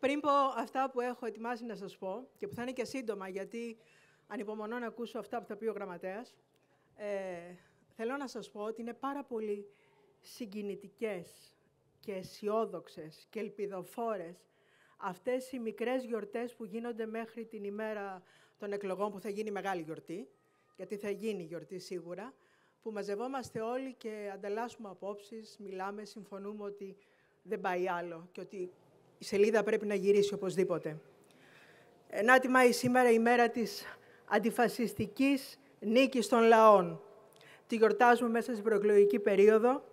Πριν πω αυτά που έχω ετοιμάσει να σας πω, και που θα είναι και σύντομα, γιατί ανυπομονώ να ακούσω αυτά που θα πει ο γραμματέας, ε, θέλω να σας πω ότι είναι πάρα πολύ συγκινητικές και αισιόδοξες και ελπιδοφόρες αυτές οι μικρές γιορτές που γίνονται μέχρι την ημέρα των εκλογών, που θα γίνει μεγάλη γιορτή, γιατί θα γίνει γιορτή σίγουρα, που μαζευόμαστε όλοι και ανταλλάσσουμε απόψεις, μιλάμε, συμφωνούμε ότι δεν πάει άλλο και ότι η σελίδα πρέπει να γυρίσει οπωσδήποτε. Να τιμάει σήμερα η μέρα της αντιφασιστικής νίκης των λαών. Τη γιορτάζουμε μέσα στην προεκλογική περίοδο.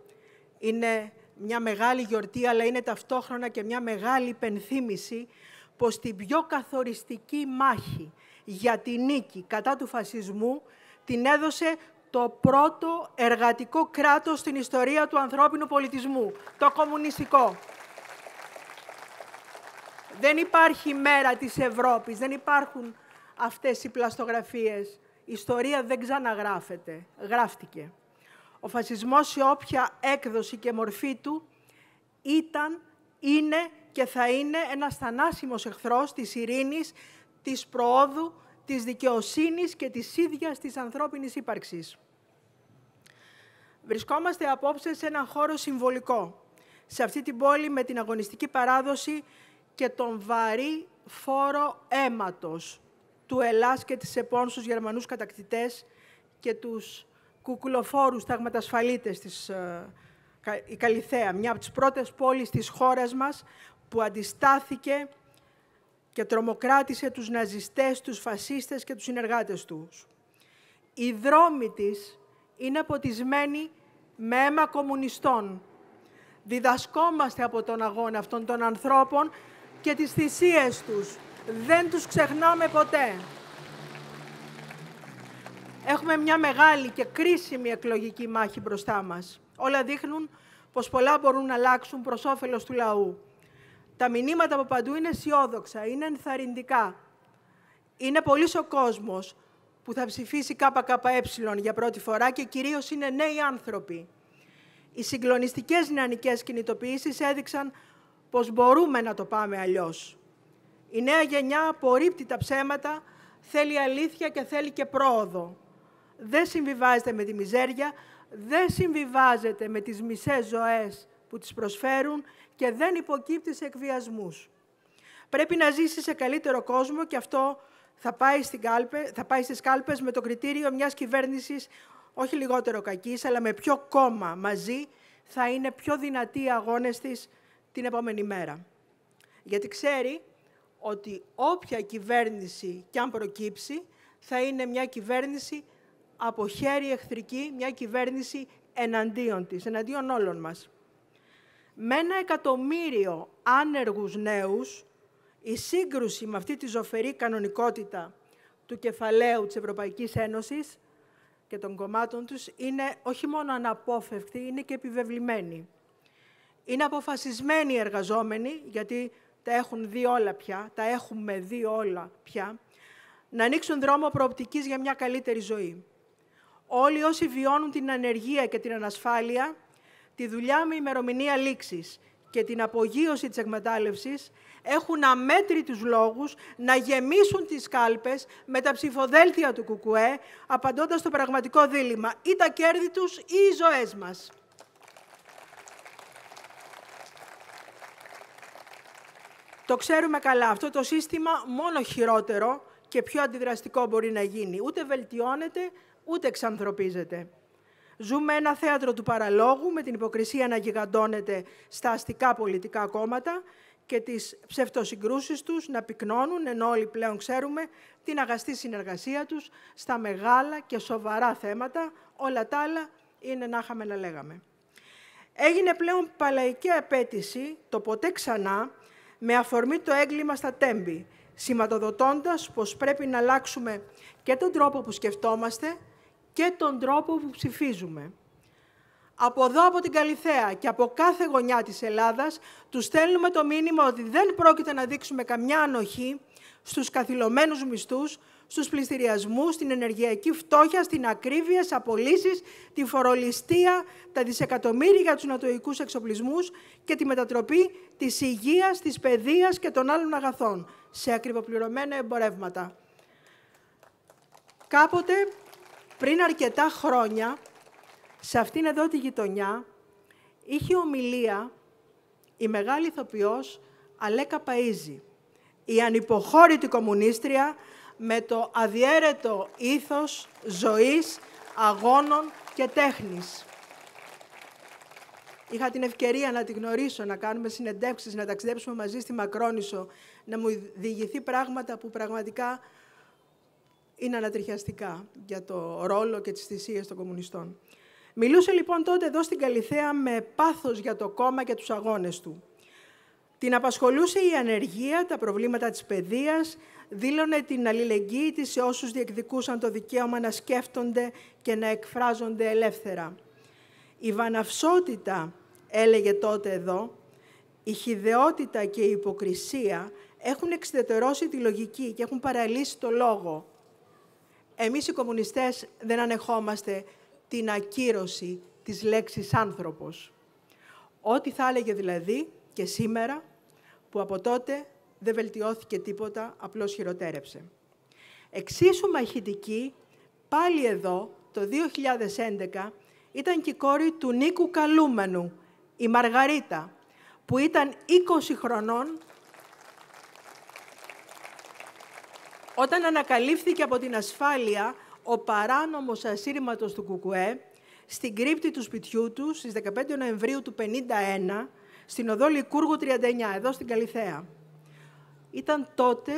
Είναι μια μεγάλη γιορτή, αλλά είναι ταυτόχρονα και μια μεγάλη υπενθύμηση πως την πιο καθοριστική μάχη για τη νίκη κατά του φασισμού την έδωσε το πρώτο εργατικό κράτος στην ιστορία του ανθρώπινου πολιτισμού, το κομμουνιστικό. Δεν υπάρχει μέρα της Ευρώπης, δεν υπάρχουν αυτές οι πλαστογραφίες. Η ιστορία δεν ξαναγράφεται, γράφτηκε. Ο φασισμός σε όποια έκδοση και μορφή του ήταν, είναι και θα είναι ένας θανάσιμος εχθρός της ειρήνης, της προόδου, της δικαιοσύνης και της ίδιας της ανθρώπινης ύπαρξης. Βρισκόμαστε απόψε σε έναν χώρο συμβολικό. Σε αυτή την πόλη με την αγωνιστική παράδοση και τον βαρύ φόρο αίματος του Ελλάς και της ΕΠΟΝ στους Γερμανούς κατακτητές και τους κουκουλοφόρους ταγματασφαλίτες της ε, η Καλυθέα, μια από τις πρώτες πόλεις της χώρας μας που αντιστάθηκε και τρομοκράτησε τους ναζιστές, τους φασίστες και τους συνεργάτες τους. Η δρόμη της είναι ποτισμένοι με αίμα κομμουνιστών. Διδασκόμαστε από τον αγώνα αυτών των ανθρώπων και τις θυσίες τους. Δεν τους ξεχνάμε ποτέ. Έχουμε μια μεγάλη και κρίσιμη εκλογική μάχη μπροστά μας. Όλα δείχνουν πως πολλά μπορούν να αλλάξουν προς όφελος του λαού. Τα μηνύματα από παντού είναι αισιόδοξα, είναι ενθαρρυντικά. Είναι πολύς ο κόσμος που θα ψηφίσει ΚΚΕ για πρώτη φορά και κυρίως είναι νέοι άνθρωποι. Οι συγκλονιστικές νεανικές κινητοποιήσεις έδειξαν πως μπορούμε να το πάμε αλλιώς. Η νέα γενιά απορρίπτει τα ψέματα, θέλει αλήθεια και θέλει και πρόοδο. Δεν συμβιβάζεται με τη μιζέρια, δεν συμβιβάζεται με τις μισές ζωές που τις προσφέρουν και δεν υποκύπτει σε εκβιασμούς. Πρέπει να ζήσει σε καλύτερο κόσμο και αυτό θα πάει, στην κάλπε, θα πάει στις κάλπες με το κριτήριο μιας κυβέρνησης όχι λιγότερο κακής, αλλά με ποιο κόμμα μαζί θα είναι πιο δυνατοί οι αγώνες της την επόμενη μέρα. Γιατί ξέρει ότι όποια κυβέρνηση κι αν προκύψει, θα είναι μια κυβέρνηση από χέρι εχθρική, μια κυβέρνηση εναντίον της, εναντίον όλων μας. Με ένα εκατομμύριο άνεργους νέους, η σύγκρουση με αυτή τη ζωφερή κανονικότητα του κεφαλαίου της Ευρωπαϊκής Ένωσης και των κομμάτων τους είναι όχι μόνο αναπόφευκτη, είναι και επιβεβλημένη. Είναι αποφασισμένοι οι εργαζόμενοι, γιατί τα έχουν δει όλα πια, τα έχουμε δει όλα πια, να ανοίξουν δρόμο προοπτικής για μια καλύτερη ζωή. Όλοι όσοι βιώνουν την ανεργία και την ανασφάλεια, τη δουλειά με ημερομηνία λήξης και την απογείωση της εκμετάλλευσης, έχουν αμέτρητους λόγους να γεμίσουν τις κάλπες με τα ψηφοδέλτια του ΚΚΕ, απαντώντας στο πραγματικό δίλημα, ή τα κέρδη τους ή οι ζωές μας. Το ξέρουμε καλά. Αυτό το σύστημα μόνο χειρότερο και πιο αντιδραστικό μπορεί να γίνει. Ούτε βελτιώνεται, ούτε εξανθρωπίζεται. Ζούμε ένα θέατρο του παραλόγου με την υποκρισία να γιγαντώνεται στα αστικά πολιτικά κόμματα και τις ψευτοσυγκρούσεις τους να πυκνώνουν, ενώ όλοι πλέον ξέρουμε την αγαστή συνεργασία τους στα μεγάλα και σοβαρά θέματα. Όλα τα άλλα είναι να είχαμε να λέγαμε. Έγινε πλέον παλαϊκή απέτηση το ποτέ ξανά με αφορμή το έγκλημα στα τέμπη, σηματοδοτώντας πως πρέπει να αλλάξουμε και τον τρόπο που σκεφτόμαστε και τον τρόπο που ψηφίζουμε. Από εδώ, από την Καλυθέα και από κάθε γωνιά της Ελλάδας, τους στέλνουμε το μήνυμα ότι δεν πρόκειται να δείξουμε καμιά ανοχή στους καθυλωμένους μισθούς, στους πληστηριασμούς, στην ενεργειακή φτώχεια, στην ακρίβεια, στις απολύσεις, τη φορολιστία, τα δισεκατομμύρια για τους νατοικούς εξοπλισμούς και τη μετατροπή της υγείας, της παιδείας και των άλλων αγαθών σε ακριβοπληρωμένα εμπορεύματα. Κάποτε, πριν αρκετά χρόνια, σε αυτήν εδώ τη γειτονιά, είχε ομιλία η μεγάλη ηθοποιός Αλέκα Παΐζη, η ανυποχώρητη κομμουνίστρια με το αδιέρετο ήθος ζωής, αγώνων και τέχνης. Είχα την ευκαιρία να τη γνωρίσω, να κάνουμε συνεντεύξεις, να ταξιδέψουμε μαζί στη Μακρόνισο, να μου διηγηθεί πράγματα που πραγματικά είναι ανατριχιαστικά για το ρόλο και τις θυσίες των κομμουνιστών. Μιλούσε λοιπόν τότε εδώ στην Καλιθέα με πάθος για το κόμμα και τους αγώνες του. Την απασχολούσε η ανεργία, τα προβλήματα της παιδείας, δήλωνε την αλληλεγγύη της σε όσους διεκδικούσαν το δικαίωμα να σκέφτονται και να εκφράζονται ελεύθερα. Η βαναυσότητα, έλεγε τότε εδώ, η χιδεότητα και η υποκρισία έχουν εξτετερώσει τη λογική και έχουν παραλύσει το λόγο. Εμείς οι κομμουνιστές δεν ανεχόμαστε την ακύρωση της λέξης άνθρωπος. Ό,τι θα έλεγε δηλαδή και σήμερα, που από τότε δεν βελτιώθηκε τίποτα, απλώς χειροτέρεψε. Εξίσου μαχητική, πάλι εδώ, το 2011, ήταν και η κόρη του Νίκου Καλούμενου, η Μαργαρίτα, που ήταν 20 χρονών όταν ανακαλύφθηκε από την ασφάλεια ο παράνομος ασύρματος του Κουκουέ στην κρύπτη του σπιτιού του στις 15 Νοεμβρίου του 1951 στην οδό Λικούργου 39, εδώ στην Καλιθέα. Ήταν τότε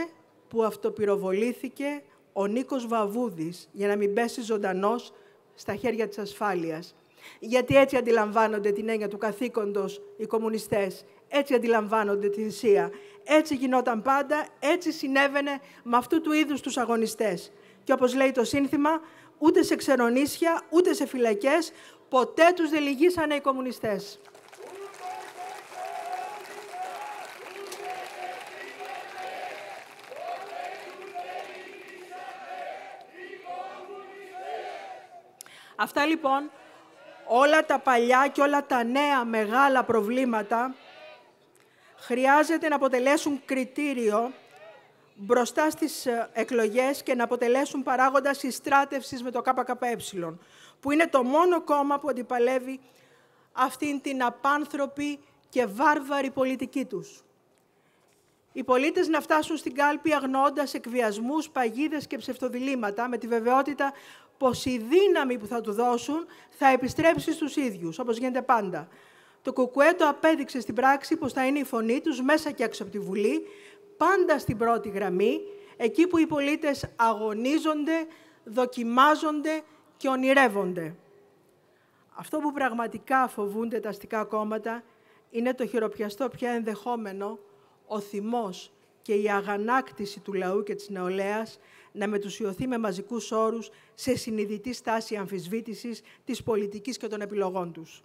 που αυτοπυροβολήθηκε ο Νίκος Βαβούδης για να μην πέσει ζωντανός στα χέρια της ασφάλειας. Γιατί έτσι αντιλαμβάνονται την έννοια του καθήκοντος οι κομμουνιστές. Έτσι αντιλαμβάνονται την θυσία. Έτσι γινόταν πάντα, έτσι συνέβαινε με αυτού του είδους τους αγωνιστές. Και όπως λέει το σύνθημα, ούτε σε ξερονίσια, ούτε σε φυλακές, ποτέ τους δεν οι κομμουνιστές. Αυτά λοιπόν όλα τα παλιά και όλα τα νέα μεγάλα προβλήματα χρειάζεται να αποτελέσουν κριτήριο μπροστά στις ε, εκλογές και να αποτελέσουν παράγοντα συστράτευσης με το ΚΚΕ, που είναι το μόνο κόμμα που αντιπαλεύει αυτήν την απάνθρωπη και βάρβαρη πολιτική τους. Οι πολίτες να φτάσουν στην κάλπη αγνοώντας εκβιασμούς, παγίδες και ψευτοδιλήματα με τη βεβαιότητα πως η δύναμη που θα του δώσουν θα επιστρέψει στους ίδιους, όπως γίνεται πάντα. Το Κουκουέ το απέδειξε στην πράξη πως θα είναι η φωνή τους μέσα και έξω από τη Βουλή, πάντα στην πρώτη γραμμή, εκεί που οι πολίτες αγωνίζονται, δοκιμάζονται και ονειρεύονται. Αυτό που πραγματικά φοβούνται τα αστικά κόμματα είναι το χειροπιαστό πια ενδεχόμενο, ο θυμός και η αγανάκτηση του λαού και της νεολαίας να μετουσιωθεί με μαζικούς όρους σε συνειδητή στάση αμφισβήτησης της πολιτικής και των επιλογών τους.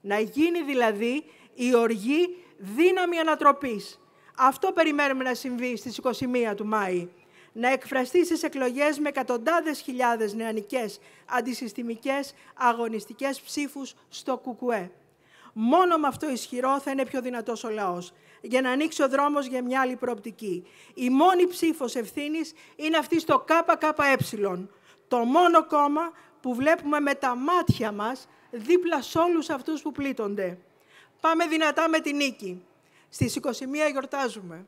Να γίνει δηλαδή η οργή δύναμη ανατροπής. Αυτό περιμένουμε να συμβεί στις 21 του Μάη. Να εκφραστεί στις εκλογές με εκατοντάδες χιλιάδες νεανικές, αντισυστημικές, αγωνιστικές ψήφους στο ΚΚΕ. Μόνο με αυτό ισχυρό θα είναι πιο δυνατός ο λαός. Για να ανοίξει ο δρόμος για μια άλλη προοπτική. Η μόνη ψήφος ευθύνης είναι αυτή στο ΚΚΕ. Το μόνο κόμμα που βλέπουμε με τα μάτια μας δίπλα σε όλους αυτούς που πλήττονται. Πάμε δυνατά με την νίκη. Στις 21 γιορτάζουμε.